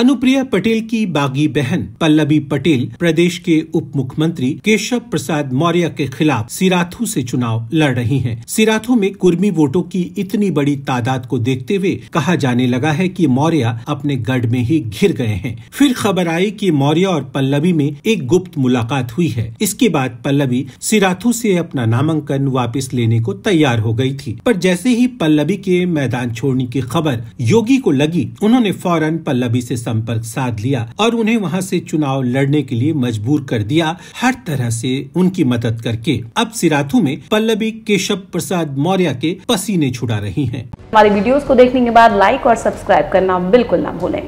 अनुप्रिया पटेल की बागी बहन पल्लवी पटेल प्रदेश के उप मुख्यमंत्री केशव प्रसाद मौर्य के खिलाफ सिराथू से चुनाव लड़ रही हैं। सिराथू में कुर्मी वोटों की इतनी बड़ी तादाद को देखते हुए कहा जाने लगा है कि मौर्य अपने गढ़ में ही घिर गए हैं फिर खबर आई कि मौर्य और पल्लवी में एक गुप्त मुलाकात हुई है इसके बाद पल्लवी सिराथू से अपना नामांकन वापस लेने को तैयार हो गयी थी पर जैसे ही पल्लवी के मैदान छोड़ने की खबर योगी को लगी उन्होंने फौरन पल्लवी ऐसी संपर्क साध लिया और उन्हें वहां से चुनाव लड़ने के लिए मजबूर कर दिया हर तरह से उनकी मदद करके अब सिराथू में पल्लवी केशव प्रसाद मौर्य के पसीने छुड़ा रही हैं। हमारे वीडियोस को देखने के बाद लाइक और सब्सक्राइब करना बिल्कुल ना भूलें